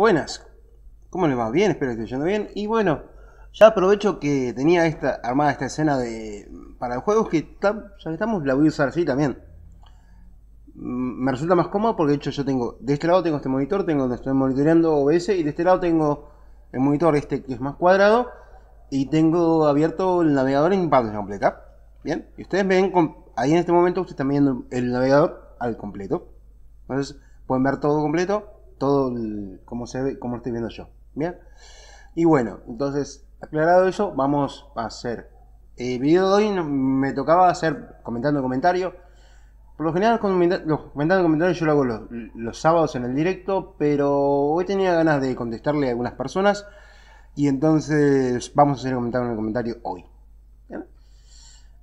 Buenas, ¿cómo les va? Bien, espero que esté yendo bien. Y bueno, ya aprovecho que tenía esta, armada esta escena de, para el juego, que ya que estamos, la voy a usar así también. Mm, me resulta más cómodo porque de hecho yo tengo, de este lado tengo este monitor, tengo donde estoy monitoreando OBS y de este lado tengo el monitor este que es más cuadrado y tengo abierto el navegador en pantalla completa. Bien, y ustedes ven, ahí en este momento ustedes están viendo el navegador al completo. Entonces pueden ver todo completo todo el, como se ve, como lo estoy viendo yo. Bien. Y bueno, entonces, aclarado eso, vamos a hacer. El eh, video de hoy me tocaba hacer comentando comentario Por lo general, los comentarios comentarios yo lo hago los, sábados en el directo, pero hoy tenía ganas de contestarle a algunas personas y entonces vamos a hacer comentario en el comentario hoy.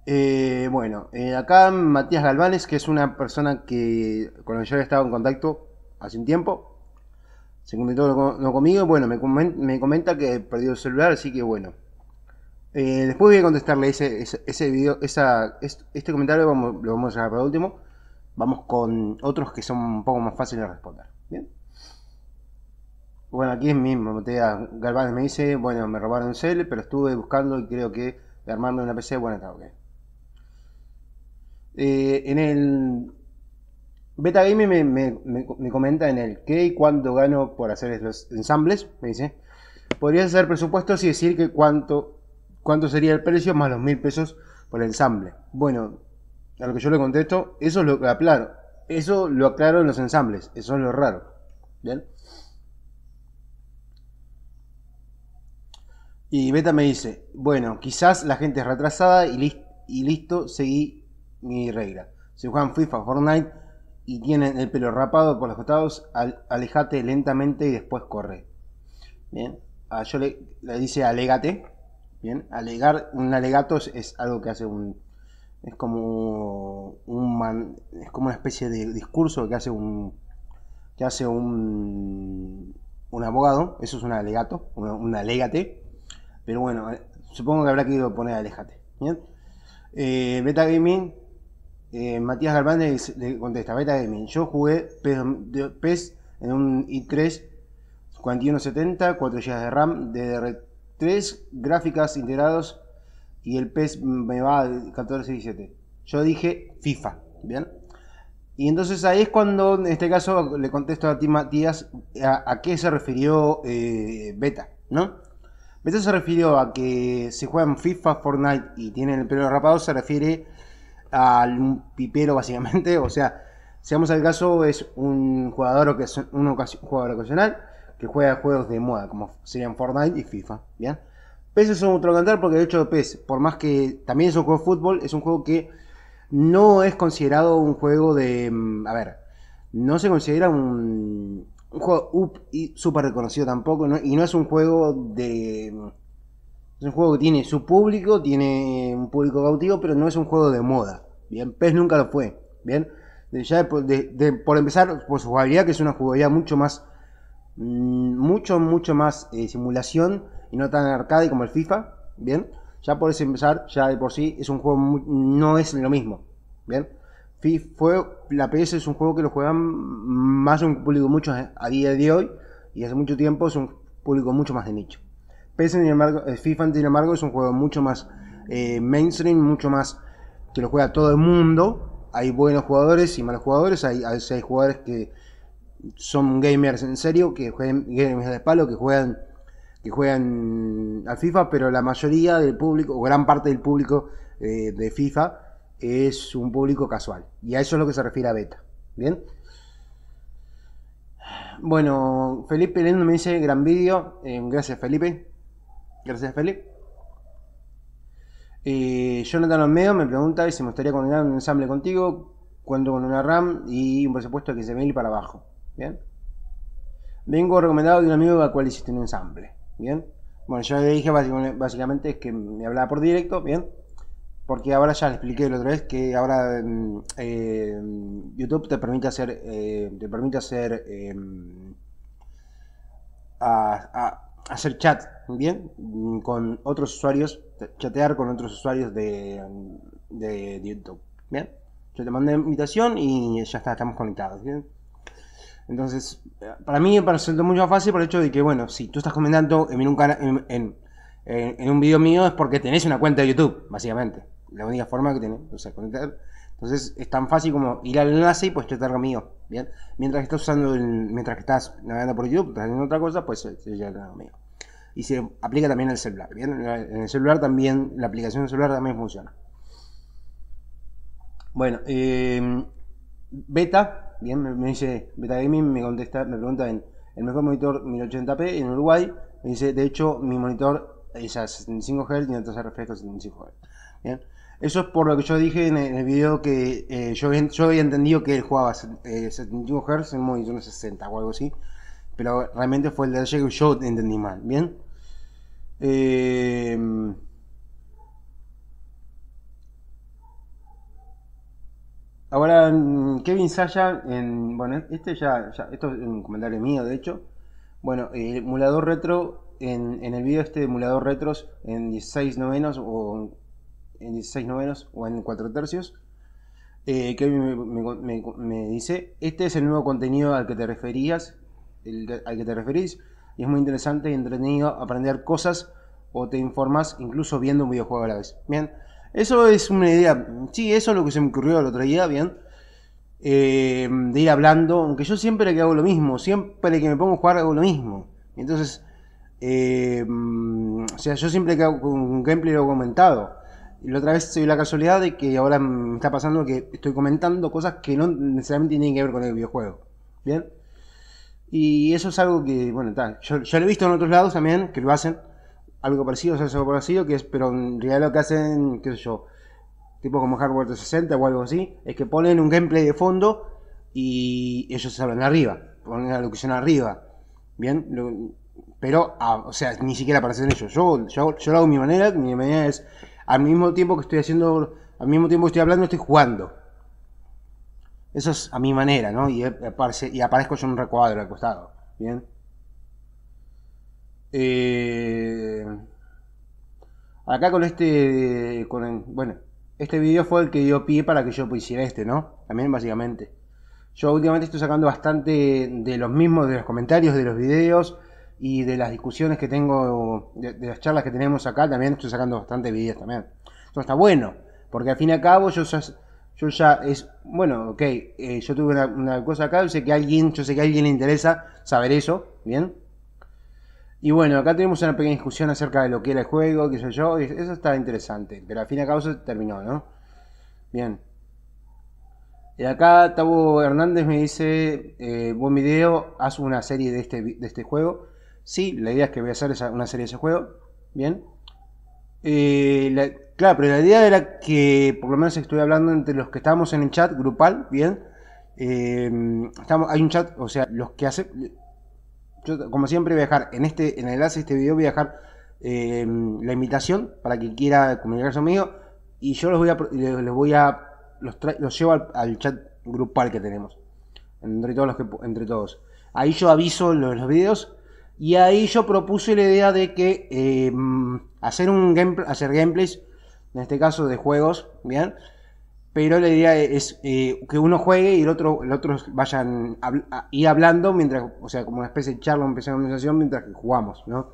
Eh, bueno, eh, acá Matías Galvanes, que es una persona que con la que yo he estado en contacto hace un tiempo, se lo no conmigo bueno, me, me comenta que perdido el celular, así que bueno. Eh, después voy a contestarle ese, ese, video, esa, este comentario lo vamos a dejar para último. Vamos con otros que son un poco más fáciles de responder. Bien. Bueno, aquí es mismo, Galván me dice, bueno, me robaron el cel, pero estuve buscando y creo que armando una PC, bueno, está ok. Eh, en el Beta Gaming me, comenta en el que y cuánto gano por hacer los ensambles, me dice. Podrías hacer presupuestos y decir que cuánto, cuánto sería el precio más los mil pesos por el ensamble. Bueno, a lo que yo le contesto, eso lo que aclaro. Eso lo aclaro en los ensambles, eso es lo raro. ¿Bien? Y Beta me dice, bueno, quizás la gente es retrasada y, y listo, seguí mi regla. Si juegan FIFA, Fortnite y tienen el pelo rapado por los costados, alejate lentamente y después corre. Bien, yo le, dice alégate Bien, alegar, un alegato es algo que hace un. Es como un man, es como una especie de discurso que hace un. que hace un. un abogado. Eso es un alegato, un, alégate Pero bueno, eh, supongo que habrá querido poner alejate. Bien. Eh, Beta Gaming eh, Matías Galván le, contesta, Beta Gaming, yo jugué PES, en un i3 4170, 4 GB de RAM, DDR3, gráficas integrados y el PES me va al 1417. Yo dije FIFA, ¿bien? Y entonces ahí es cuando, en este caso, le contesto a ti, Matías, a, qué se refirió eh, Beta, ¿no? Beta se refirió a que juega juegan FIFA, Fortnite y tienen el pelo rapado, se refiere al pipero básicamente, o sea, seamos al caso, es un jugador, un jugador ocasional que juega juegos de moda, como serían Fortnite y FIFA, ¿bien? PES es otro cantar porque de hecho PES, por más que también es un juego de fútbol, es un juego que no es considerado un juego de... Mm, a ver, no se considera un, juego up y súper reconocido tampoco, y no es un juego de es un juego que tiene su público, tiene eh, un público cautivo, pero no es un juego de moda. Bien, PES nunca lo fue. Bien, ya por empezar, por su jugabilidad, que es una jugabilidad mucho más, mm, mucho, mucho más eh, simulación y no tan arcade como el FIFA. Bien, ya por eso empezar, ya de por sí es un juego, no es lo mismo. Bien, FIFA la PS es un juego que lo juegan más un público mucho a día de hoy y hace mucho tiempo es un público mucho más de nicho embargo, eh, FIFA, sin embargo, es un juego mucho más eh, mainstream, mucho más que lo juega todo el mundo. Hay buenos jugadores y malos jugadores. Hay, jugadores que son gamers en serio, que juegan gamers de palo, que juegan que juegan al FIFA, pero la mayoría del público, o gran parte del público eh, de FIFA, es un público casual. Y a eso es lo que se refiere a beta. ¿Bien? Bueno, Felipe Lendo me dice gran vídeo. gracias, Felipe. Gracias, Felipe. Eh, Jonathan Olmedo me pregunta si me gustaría coordinar un ensamble contigo. Cuento con una RAM y un presupuesto de 15.000 para abajo. Bien. Vengo recomendado de un amigo al cual hiciste un ensamble. Bien. Bueno, yo le dije básicamente que me hablaba por directo. Bien. Porque ahora ya le expliqué la otra vez que ahora mm, eh, YouTube te permite hacer. Eh, te permite hacer. Em, a, hacer chat, ¿bien? Con otros usuarios, chatear con otros usuarios de, YouTube, ¿bien? Yo te mandé invitación y ya está, estamos conectados, ¿bien? Entonces, para mí me resultó mucho más fácil por el hecho de que, bueno, si tú estás comentando en un, en, en, un video mío es porque tenés una cuenta de YouTube, básicamente. La única forma que tenés, o sea, conectar entonces es tan fácil como ir al enlace y pues tratar conmigo. Bien, mientras que estás usando mientras estás navegando por YouTube, estás haciendo otra cosa, pues se trata conmigo. Y se aplica también al celular. Bien, en el celular también, la aplicación del celular también funciona. Bueno, em, Beta, bien, me, dice Beta Gaming, me contesta, me pregunta en el mejor monitor 1080p en Uruguay. Me dice, de hecho, mi monitor es a 75 Hz y no rf de 75 Bien. Eso es por lo que yo dije en el video que eh, yo, había entendido que él jugaba 71 eh, Hz en unos 60 o algo así. Pero realmente fue el de detalle que yo entendí mal, ¿bien? Eh, ahora, Kevin Saya, en, bueno, este ya, esto es un comentario mío, de hecho. Bueno, el emulador retro, en, el video este de emulador retros en 16 novenos o en 16 novenos o en 4 tercios, eh, que me, me, dice, este es el nuevo contenido al que te referías, al que te referís, y es muy interesante y entretenido aprender cosas o te informas incluso viendo un videojuego a la vez. Bien, eso es una idea, sí, eso es lo que se me ocurrió el otro día, bien. Eh, de ir hablando, aunque yo siempre que hago lo mismo, siempre que me pongo a jugar hago lo mismo. Entonces, eh, o sea, yo siempre que hago un gameplay lo he comentado. Y la otra vez se dio la casualidad de que ahora me está pasando que estoy comentando cosas que no necesariamente tienen que ver con el videojuego. ¿Bien? Y eso es algo que, bueno, tal. Yo, lo he visto en otros lados también, que lo hacen. Algo parecido, o sea, algo parecido, que es, pero en realidad lo que hacen, qué sé yo, tipo como Hardware 360 o algo así, es que ponen un gameplay de fondo y ellos se hablan arriba, ponen la locución arriba. Bien, pero, ah, o sea, ni siquiera aparecen ellos. Yo, yo, lo hago de mi manera, mi manera es al mismo tiempo que estoy haciendo, al mismo tiempo estoy hablando, estoy jugando. Eso es a mi manera, ¿no? Y, y aparezco yo en un recuadro al costado. Bien. Eh, acá con este. Con bueno, este video fue el que dio pie para que yo hiciera este, ¿no? También, básicamente. Yo últimamente estoy sacando bastante de los mismos, de los comentarios, de los videos, y de las discusiones que tengo, de, las charlas que tenemos acá, también estoy sacando bastante videos también. eso está bueno, porque al fin y al cabo yo, yo ya es, bueno, ok, eh, yo tuve una, cosa acá, yo sé que alguien, yo sé que alguien le interesa saber eso, ¿bien? Y bueno, acá tenemos una pequeña discusión acerca de lo que era el juego, qué sé yo, eso está interesante, pero al fin y al cabo se terminó, ¿no? Bien. Y acá Tabo Hernández me dice, eh, buen video, haz una serie de este, de este juego Sí, la idea es que voy a hacer esa, una serie de ese juego. Bien. Eh, la, claro, pero la idea era que, por lo menos estoy hablando entre los que estamos en el chat grupal, bien. Eh, estamos, hay un chat, o sea, los que hacen... Yo, como siempre, voy a dejar en, este, en el enlace de este video, voy a dejar eh, la invitación para que quiera comunicarse conmigo. Y yo los voy a, les voy a, los, los llevo al, chat grupal que tenemos. Entre todos los que, entre todos. Ahí yo aviso los, los videos y ahí yo propuse la idea de que eh, hacer un hacer gameplays, en este caso de juegos, ¿bien? Pero la idea es eh, que uno juegue y el otro, el vayan y hablando mientras, o sea, como una especie de charla, una conversación mientras jugamos, ¿no?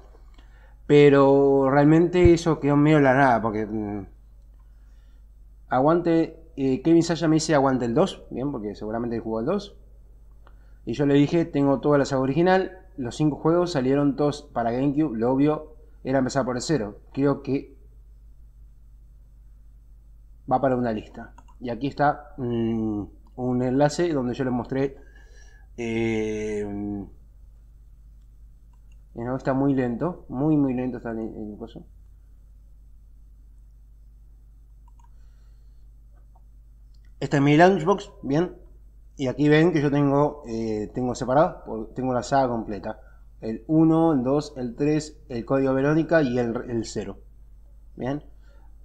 Pero realmente eso quedó medio la nada, porque mm, aguante, eh, Kevin Sasha me dice aguante el 2, bien, porque seguramente jugó el 2. Y yo le dije, tengo toda la saga original, los cinco juegos salieron todos para GameCube, lo obvio era empezar por el cero. Creo que va para una lista. Y aquí está un enlace donde yo les mostré. Eh, no, está muy lento, muy muy lento está el, coso. Esta es mi LaunchBox, bien. Y aquí ven que yo tengo, eh, tengo separado, tengo la saga completa. El 1, el 2, el 3, el código Verónica y el, 0. Bien.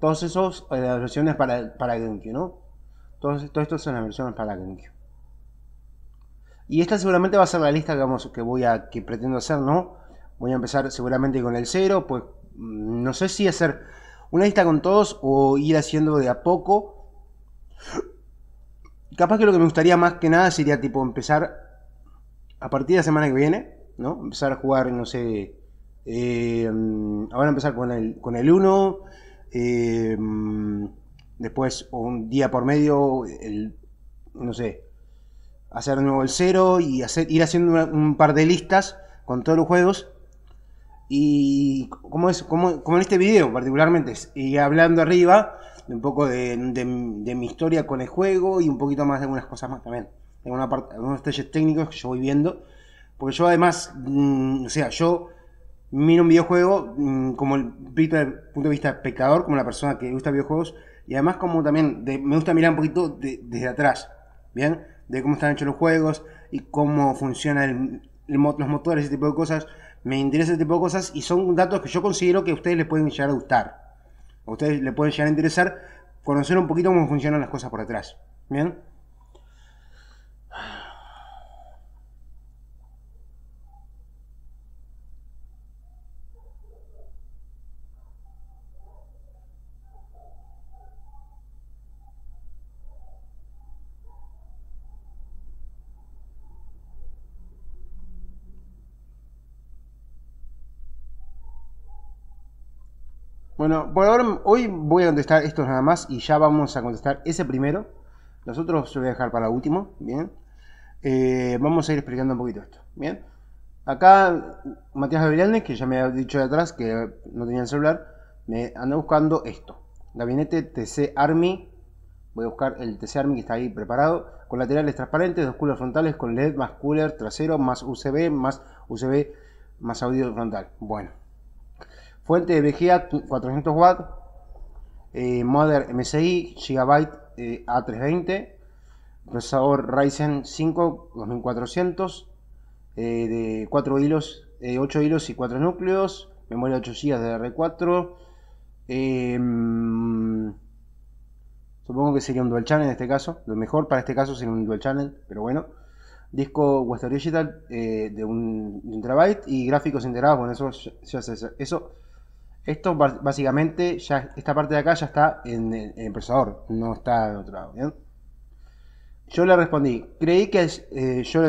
Todos esos eh, las versiones para, para ¿no? Todos, estos son las versiones para GameCube. Y esta seguramente va a ser la lista que, vamos, que voy a que pretendo hacer, ¿no? Voy a empezar seguramente con el 0, pues mm, no sé si hacer una lista con todos o ir haciendo de a poco capaz que lo que me gustaría más que nada sería tipo empezar a partir de la semana que viene, ¿no? Empezar a jugar, no sé, eh, ahora empezar con el, con el 1, eh, después un día por medio, el, no sé, hacer nuevo el 0 y hacer, ir haciendo un par de listas con todos los juegos. Y como es, como, como en este video particularmente, y hablando arriba, un poco de, mi historia con el juego y un poquito más de algunas cosas más también. En una parte, algunos detalles técnicos que yo voy viendo. Porque yo además, mm, o sea, yo miro un videojuego mm, como el punto de vista pecador como la persona que gusta videojuegos, y además como también me gusta mirar un poquito desde atrás, ¿bien? De cómo están hechos los juegos y cómo funcionan los motores, ese tipo de cosas. Me interesa ese tipo de cosas y son datos que yo considero que a ustedes les pueden llegar a gustar a ustedes le puede llegar a interesar conocer un poquito cómo funcionan las cosas por detrás. ¿Bien? Bueno, por ahora hoy voy a contestar estos nada más y ya vamos a contestar ese primero. Los otros los voy a dejar para último, ¿bien? Eh, vamos a ir explicando un poquito esto, ¿bien? Acá Matías Gabriel, que ya me había dicho de atrás que no tenía el celular, me anda buscando esto. Gabinete TC Army, voy a buscar el TC Army que está ahí preparado, con laterales transparentes, dos coolers frontales, con LED más cooler trasero, más USB, más USB, más audio frontal. Bueno, Fuente de VGA 400 w Mother MSI, Gigabyte eh, A320, procesador Ryzen 5 2400, eh, de 4 hilos, 8 eh, hilos y 4 núcleos, memoria 8 GB de R4. Em, supongo que sería un dual channel en este caso, lo mejor para este caso sería un dual channel, pero bueno. Disco Western Digital de un, y gráficos integrados, bueno, eso, ya, eso esto básicamente, ya esta parte de acá ya está en el, procesador, no está en otro lado. Yo le respondí, creí que eh, yo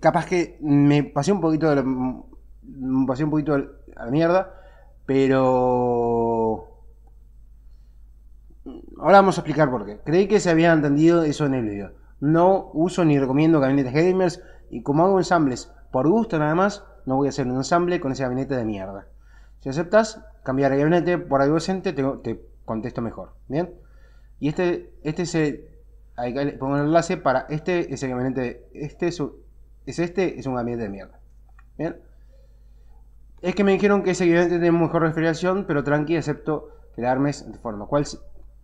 capaz que me pasé un poquito de me pasé un poquito a la mierda, pero ahora vamos a explicar por qué. Creí que se había entendido eso en el video. No uso ni recomiendo gabinetes gamers y como hago ensambles por gusto nada más, no voy a hacer un ensamble con ese gabinete de mierda. Si aceptas, cambiar el gabinete por adolescente te, te contesto mejor. Bien. Y este, este es el, pongo el enlace para este ese el gabinete, este es, es este, es un gabinete de mierda. Bien. Es que me dijeron que ese gabinete tiene mejor refrigeración, pero tranqui, acepto que la armes de forma. ¿Cuál,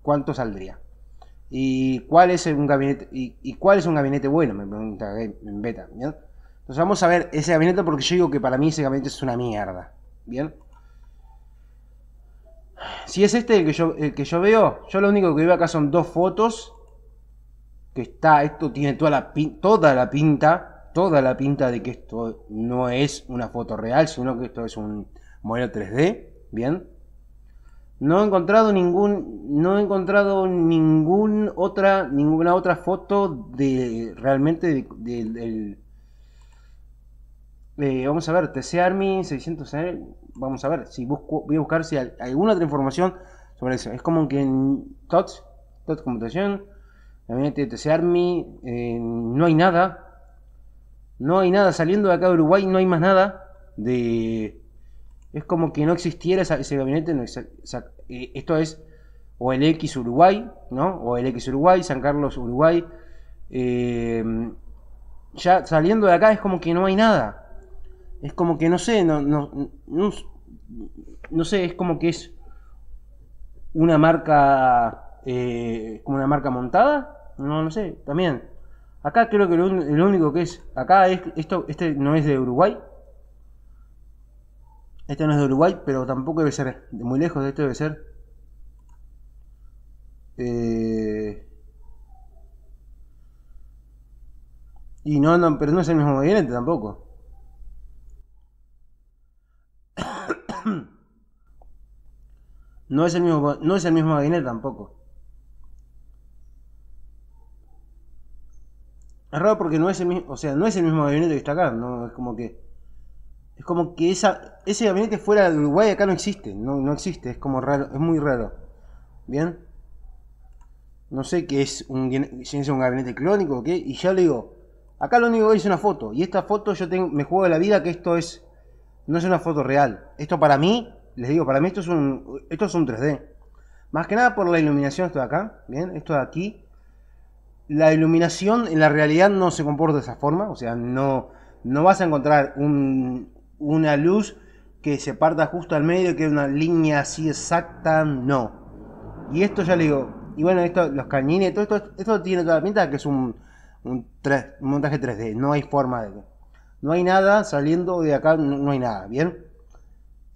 ¿Cuánto saldría? ¿Y cuál es un gabinete, y, y cuál es un gabinete bueno? Me pregunta en beta. ¿bien? Entonces vamos a ver ese gabinete porque yo digo que para mí ese gabinete es una mierda. ¿Bien? Si es este el que, yo, que yo veo, yo lo único que veo acá son dos fotos. Que está, esto tiene toda la, toda la pinta, toda la pinta de que esto no es una foto real, sino que esto es un modelo 3D. Bien. No he encontrado ningún, no he encontrado ninguna otra, ninguna otra foto de realmente del... De, eh, vamos a ver, TC Army 600 vamos a ver, si busco, voy a buscar si hay alguna otra información sobre eso. Es como que en TOTS, TOTS Computación, de TC Army, eh, no hay nada. No hay nada saliendo de acá de Uruguay, no hay más nada de... Es como que no existiera ese gabinete. Eh, esto es o el X Uruguay, ¿no? O el X Uruguay, San Carlos Uruguay. Eh, ya saliendo de acá es como que no hay nada. Es como que no sé, no, no, no, sé, es como que es una marca, eh, como una marca montada, no, no sé, también. Acá creo que lo, único que es, acá es, esto, este no es de Uruguay, este no es de Uruguay, pero tampoco debe ser de muy lejos. de esto debe ser. Eh, y no, no, pero no es el mismo valiente tampoco. No es el mismo, no es el mismo gabinete tampoco. Es raro porque no es el mismo, o sea, no es el mismo gabinete que está acá, no es como que es como que ese gabinete fuera de Uruguay acá no existe, no, no existe, es como raro, es muy raro. ¿Bien? No sé qué es un, si es un gabinete clónico o qué, y ya le digo, acá lo único que es una foto, y esta foto yo tengo, me juego de la vida que esto es, no es una foto real. Esto para mí les digo, para mí esto es un, esto es un 3D. Más que nada por la iluminación, esto de acá, bien, esto de aquí. La iluminación en la realidad no se comporta de esa forma, o sea, no, no vas a encontrar un, una luz que se parta justo al medio, que es una línea así exacta, no. Y esto ya le digo, y bueno, esto, los cañines, todo esto, esto tiene toda la pinta que es un, montaje 3D, no hay forma de... No hay nada saliendo de acá, no hay nada, ¿bien?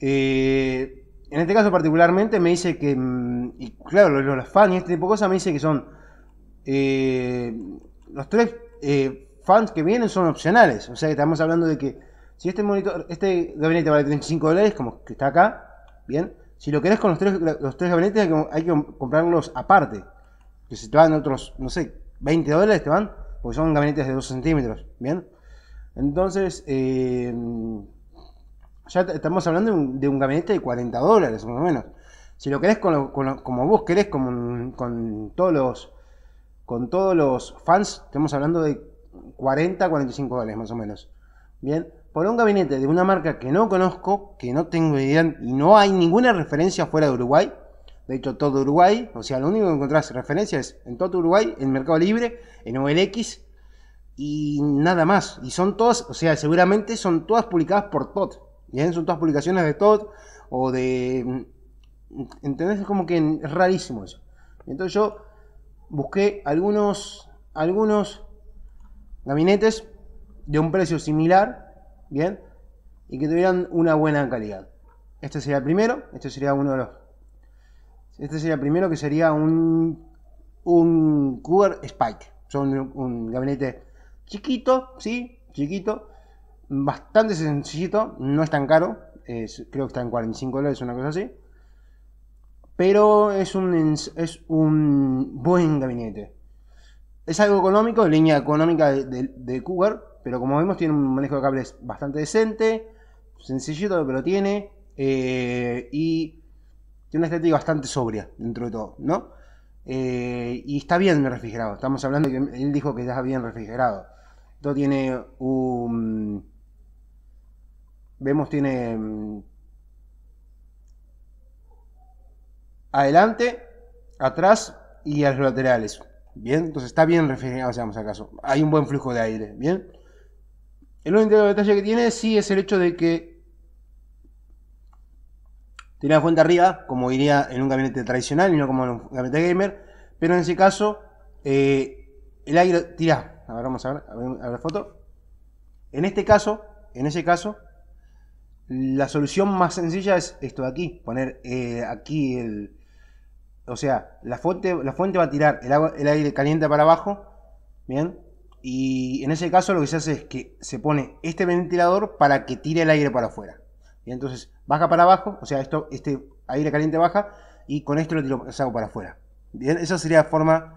Eh, en este caso particularmente me dice que, mm, y claro, los, fans y este tipo de cosas me dice que son, eh, los tres eh, fans que vienen son opcionales, o sea que estamos hablando de que si este monitor, este gabinete vale 35 dólares, como que está acá, bien, si lo querés con los tres, los gabinetes hay que, comprarlos aparte, que si te van otros, no sé, 20 dólares te van, porque son gabinetes de 2 centímetros, bien, entonces... Eh, ya estamos hablando de un, gabinete de 40 dólares, más o menos. Si lo querés como vos querés, con, todos los, con todos los fans, estamos hablando de 40, 45 dólares, más o menos. Bien, por un gabinete de una marca que no conozco, que no tengo idea y no hay ninguna referencia fuera de Uruguay. De hecho, todo Uruguay, o sea, lo único que encontrás referencia es en todo Uruguay, en Mercado Libre, en OLX y nada más. Y son todas, o sea, seguramente son todas publicadas por TOT. Y son todas publicaciones de Todd o de... Mm, ¿Entendés? Es como que es rarísimo eso. Entonces yo busqué algunos, algunos gabinetes de un precio similar, ¿bien? Y que tuvieran una buena calidad. Este sería el primero, este sería uno de los... Este sería el primero que sería un, un Cougar Spike. Son un, un gabinete chiquito, ¿sí? Chiquito, bastante sencillito, no es tan caro, creo que está en 45 dólares, una cosa así. Pero es un, es un buen gabinete. Es algo económico, línea económica de, Cougar, pero como vemos tiene un manejo de cables bastante decente, sencillito pero tiene, eh, y tiene una estética bastante sobria dentro de todo, ¿no? Eh, y está bien refrigerado, estamos hablando de que él dijo que está bien refrigerado. todo tiene un Vemos tiene mm, adelante, atrás y a los laterales. Bien, entonces está bien refrigerado, seamos acaso. Hay un buen flujo de aire. Bien. El único detalle que tiene sí es el hecho de que tiene la fuente arriba, como diría en un gabinete tradicional y no como en un gabinete gamer. Pero en ese caso, eh, el aire tira. A vamos a ver, a ver la foto. En este caso, en ese caso, la solución más sencilla es esto de aquí, poner eh, aquí el... O sea, la fuente, la fuente va a tirar el, agua, el aire caliente para abajo, ¿bien? Y en ese caso lo que se hace es que se pone este ventilador para que tire el aire para afuera. Y entonces baja para abajo, o sea, esto, este aire caliente baja y con esto lo tiro, saco para afuera. Bien, esa sería la forma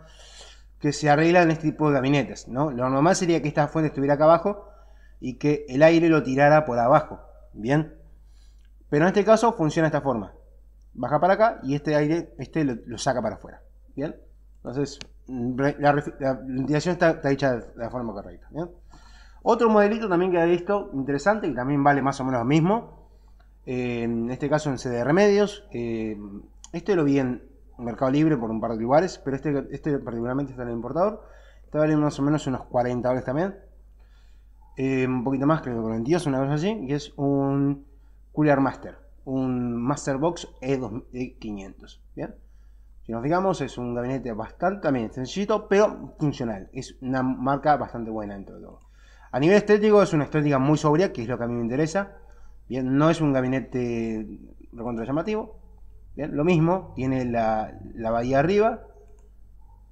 que se arregla en este tipo de gabinetes, ¿no? Lo normal sería que esta fuente estuviera acá abajo y que el aire lo tirara por abajo, Bien. Pero en este caso funciona de esta forma. Baja para acá y este aire, este lo, saca para afuera. Bien. Entonces, mm, la, ventilación está, hecha de la forma correcta. Otro modelito también que he visto interesante, y también vale más o menos lo mismo, eh, en este caso en CD Remedios. Eh, este lo vi en Mercado Libre por un par de lugares, pero este, este particularmente está en el importador. Está valiendo más o menos unos 40 dólares también. Eh, un poquito más, creo que 42, una cosa así, que es un Cooler Master, un Master Box E500. ¿bien? Si nos digamos, es un gabinete bastante también sencillito, pero funcional. Es una marca bastante buena dentro de todo. A nivel estético, es una estética muy sobria, que es lo que a mí me interesa. Bien, no es un gabinete recontra llamativo. Bien, lo mismo, tiene la, bahía arriba,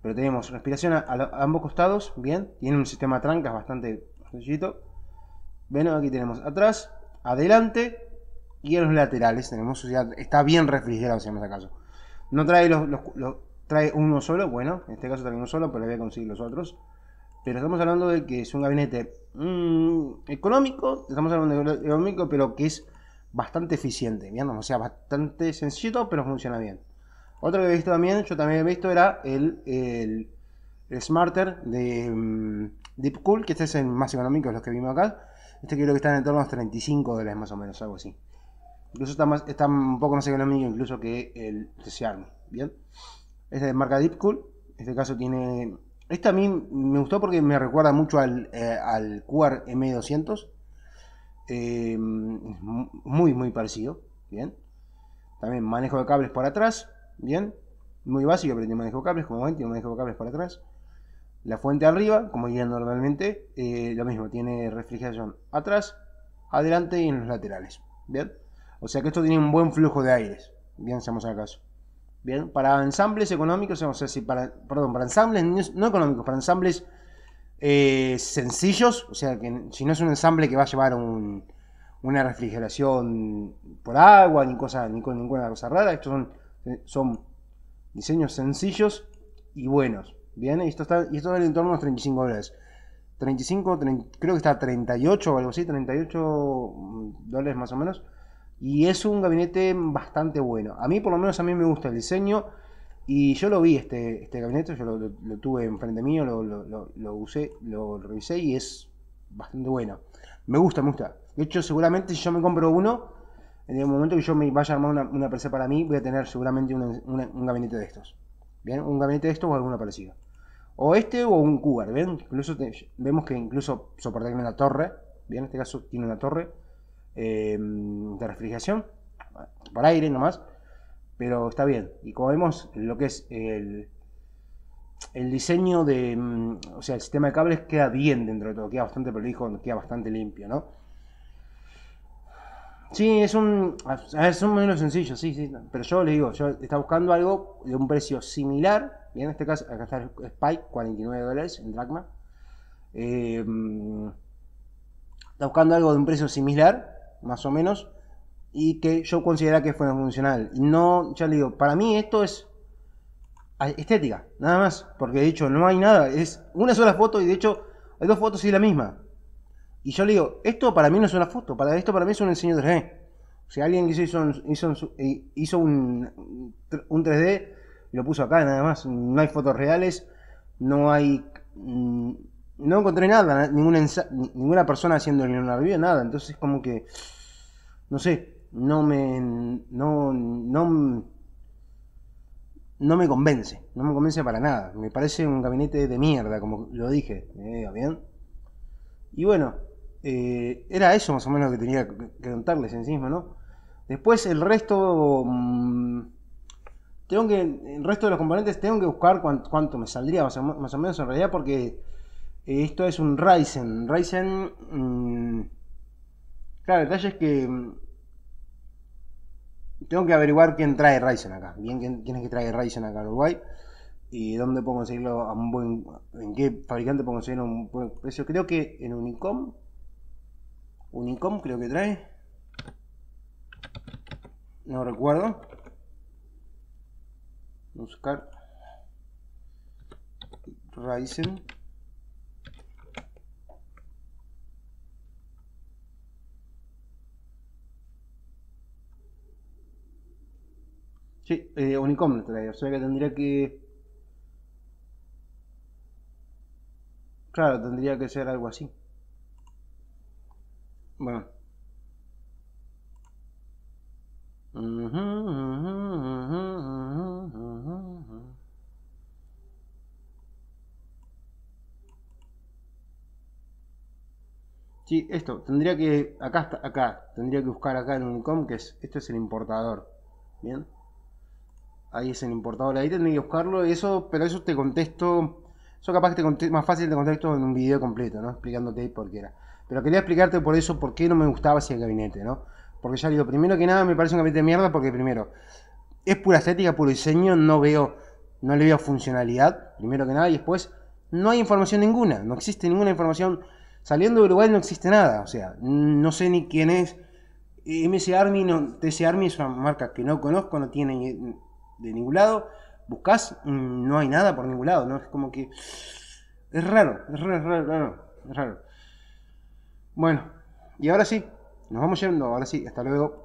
pero tenemos respiración a, ambos costados, bien, tiene un sistema de trancas bastante Sencillito. Ven, aquí tenemos atrás, adelante y en los laterales tenemos, ya está bien refrigerado si en este caso. No trae los, trae uno solo, bueno, en este caso trae uno solo, pero le voy a conseguir los otros. Pero estamos hablando de que es un gabinete mm, económico, estamos hablando de económico, pero que es bastante eficiente, O sea, bastante sencillo, pero funciona bien. Otro que he visto también, yo también he visto, era el, Smarter de... Mm, Deep Cool, que este es el más económico, de los que vimos acá. Este creo que está en torno a los 35 dólares más o menos, algo así. Incluso está, más, está un poco más económico incluso que el TC Bien. Este es de marca Deep Cool. este caso tiene... Este a mí me gustó porque me recuerda mucho al, eh, QR M200. Eh, muy, muy parecido. Bien. También manejo de cables por atrás. Bien. Muy básico, pero tiene manejo de cables. Como ven, tiene manejo de cables por atrás. La fuente arriba, como iría normalmente, eh, lo mismo, tiene refrigeración atrás, adelante y en los laterales. Bien, o sea que esto tiene un buen flujo de aires. Bien, seamos acaso Bien, para ensambles económicos, o sea, si para, perdón, para ensambles no económicos, para ensambles eh, sencillos, o sea, que si no es un ensamble que va a llevar una refrigeración por agua, ni, cosa, ni con ninguna cosa rara, estos son, son diseños sencillos y buenos. Bien, y esto, está, y esto vale en torno a 35 dólares. 35, creo que está 38 o algo así, 38 mm, dólares más o menos. Y es un gabinete bastante bueno. A mí, por lo menos, a mí me gusta el diseño. Y yo lo vi, este, este gabinete, yo lo, tuve enfrente mío, lo, usé, lo revisé y es bastante bueno. Me gusta, me gusta. De hecho, seguramente si yo me compro uno, en el momento que yo me vaya a armar una, una para mí, voy a tener seguramente un gabinete de estos. ¿bien? Un gabinete de estos o alguno parecido. O este o un cougar, ¿bien? Incluso vemos que incluso soporta una torre, ¿bien? En este caso tiene una torre em, de refrigeración, por aire nomás, pero está bien. Y como vemos lo que es el, el diseño de, mm, o sea, el sistema de cables queda bien dentro de todo, queda bastante prolijo, queda bastante limpio, ¿no? Sí, es un, es un modelo sencillo, sí, sí. Pero yo le digo, yo está buscando algo de un precio similar. Y en este caso, acá está Spike, 49 dólares en Dragma, em, está buscando algo de un precio similar, más o menos. Y que yo considera que fue funcional. No, ya le digo, para mí esto es estética, nada más. Porque de hecho, no hay nada. Es una sola foto y de hecho, hay dos fotos y la misma. Y yo le digo, esto para mí no es una foto, para esto para mí es un enseño 3D. O sea, alguien hizo, hizo, un, 3D lo puso acá, nada más. No hay fotos reales, no hay. Mm, no encontré nada, ninguna, ninguna persona haciendo una review, nada. Entonces, como que. No sé, no me. No. No, me convence, no me convence para nada. Me parece un gabinete de mierda, como lo dije. ¿Eh? ¿Bien? Y bueno, eh, era eso más o menos que tenía que contarles encima, ¿no? Después el resto... Mm, tengo que... El resto de los componentes tengo que buscar cuánto, me saldría más o, menos en realidad porque esto es un Ryzen. Ryzen... Mm, claro, el detalle es que... Mm, tengo que averiguar quién trae Ryzen acá. Bien, quién, es que trae Ryzen acá en Uruguay. Y dónde puedo conseguirlo a un buen. En qué fabricante puedo conseguirlo a un buen precio. Creo que en Unicom Unicom creo que trae. No recuerdo. Buscar Ryzen. Sí, eh, Unicom lo trae, o sea que tendría que... Claro, tendría que ser algo así. Bueno, Sí, esto, tendría que, acá, está, acá, tendría que buscar acá un Unicom, que es, este es el importador, ¿bien? Ahí es el importador, ahí tendría que buscarlo, eso, pero eso te contesto, eso capaz que te contesto, más fácil te contesto en un video completo, ¿no? Explicándote por qué era. Pero quería explicarte por eso por qué no me gustaba ese gabinete, ¿no? Porque ya digo, primero que nada me parece un gabinete de mierda porque primero, es pura estética, puro diseño, no veo, no le veo funcionalidad, primero que nada, y después no hay información ninguna, no existe ninguna información. Saliendo de Uruguay no existe nada, o sea, no sé ni quién es. MC Army, no, TC Army es una marca que no conozco, no tiene de ningún lado. Buscas, no hay nada por ningún lado, ¿no? Es como que. es raro, es raro, es raro. Es raro. Bueno, y ahora sí, nos vamos yendo, ahora sí, hasta luego.